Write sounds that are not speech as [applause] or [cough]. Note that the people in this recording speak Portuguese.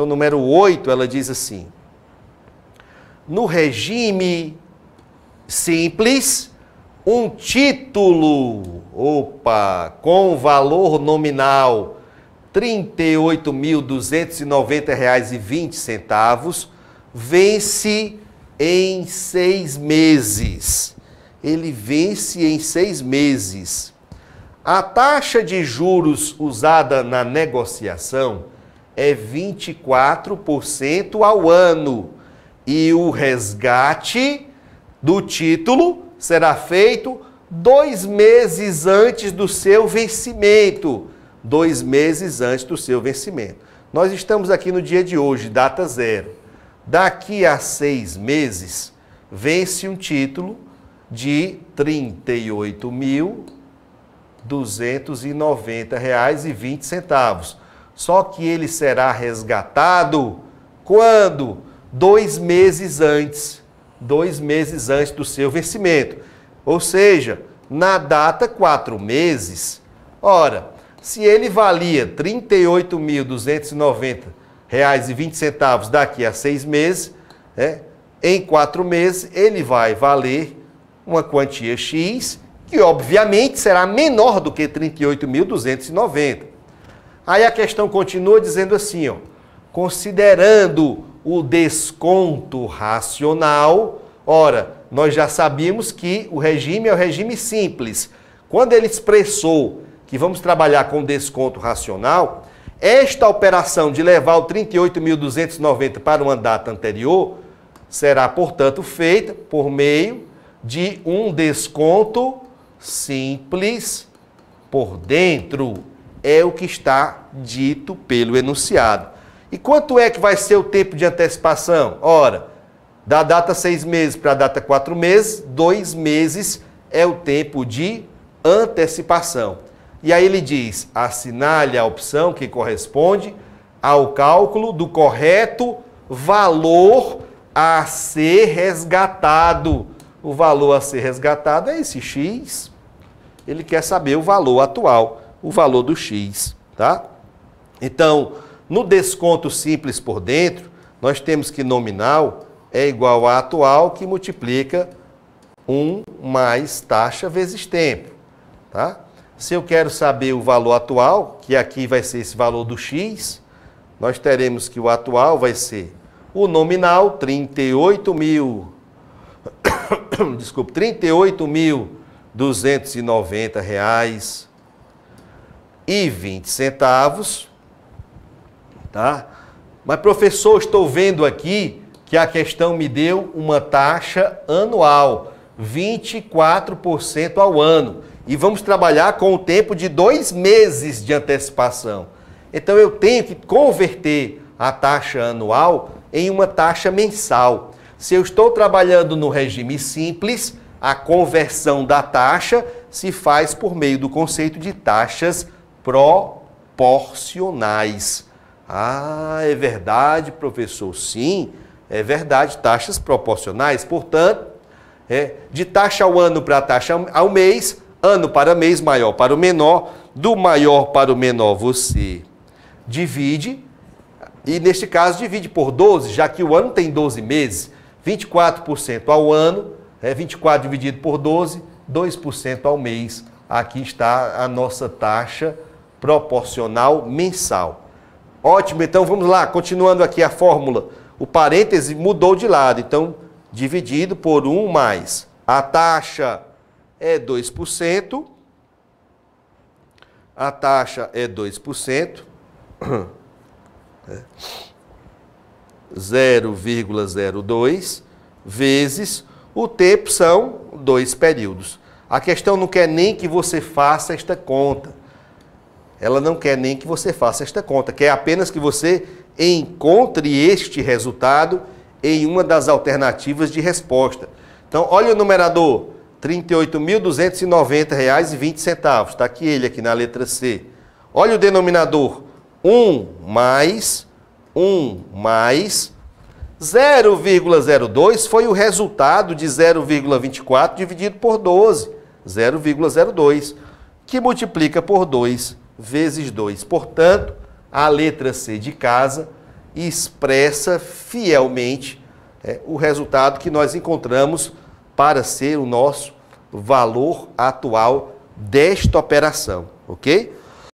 questão número 8, ela diz assim: No regime simples, um título, opa, com valor nominal R$ 38.290,20 vence em seis meses. Ele vence em seis meses. A taxa de juros usada na negociação é 24% ao ano. E o resgate do título será feito dois meses antes do seu vencimento. Dois meses antes do seu vencimento. Nós estamos aqui no dia de hoje, data zero. Daqui a seis meses, vence um título de R$ 38.290,20 só que ele será resgatado quando? Dois meses antes. Dois meses antes do seu vencimento. Ou seja, na data quatro meses. Ora, se ele valia R$ 38.290,20 daqui a seis meses, né, em quatro meses ele vai valer uma quantia X, que obviamente será menor do que R$ 38.290. Aí a questão continua dizendo assim, ó, considerando o desconto racional, ora, nós já sabíamos que o regime é o regime simples. Quando ele expressou que vamos trabalhar com desconto racional, esta operação de levar o 38.290 para uma data anterior será, portanto, feita por meio de um desconto simples por dentro é o que está dito pelo enunciado. E quanto é que vai ser o tempo de antecipação? Ora, da data seis meses para a data quatro meses, dois meses é o tempo de antecipação. E aí ele diz: assinale a opção que corresponde ao cálculo do correto valor a ser resgatado. O valor a ser resgatado é esse X. Ele quer saber o valor atual o valor do X, tá? Então, no desconto simples por dentro, nós temos que nominal é igual a atual que multiplica 1 mais taxa vezes tempo, tá? Se eu quero saber o valor atual, que aqui vai ser esse valor do X, nós teremos que o atual vai ser o nominal 38 mil, [coughs] desculpa, 38.290 reais e 20 centavos, tá? Mas professor, estou vendo aqui que a questão me deu uma taxa anual, 24% ao ano. E vamos trabalhar com o tempo de dois meses de antecipação. Então eu tenho que converter a taxa anual em uma taxa mensal. Se eu estou trabalhando no regime simples, a conversão da taxa se faz por meio do conceito de taxas proporcionais. Ah, é verdade, professor. Sim, é verdade. Taxas proporcionais, portanto, é, de taxa ao ano para taxa ao mês, ano para mês, maior para o menor, do maior para o menor você divide, e neste caso divide por 12, já que o ano tem 12 meses, 24% ao ano, é 24 dividido por 12, 2% ao mês. Aqui está a nossa taxa proporcional mensal. Ótimo, então vamos lá, continuando aqui a fórmula. O parêntese mudou de lado, então dividido por 1 mais. A taxa é 2%. A taxa é 2%. 0,02 [coughs] vezes o tempo são dois períodos. A questão não quer nem que você faça esta conta ela não quer nem que você faça esta conta, quer apenas que você encontre este resultado em uma das alternativas de resposta. Então, olha o numerador, R$ 38.290,20. Está aqui ele, aqui na letra C. Olha o denominador, 1 mais 1 mais 0,02 foi o resultado de 0,24 dividido por 12, 0,02, que multiplica por 2 vezes 2. Portanto, a letra C de casa expressa fielmente é, o resultado que nós encontramos para ser o nosso valor atual desta operação, ok?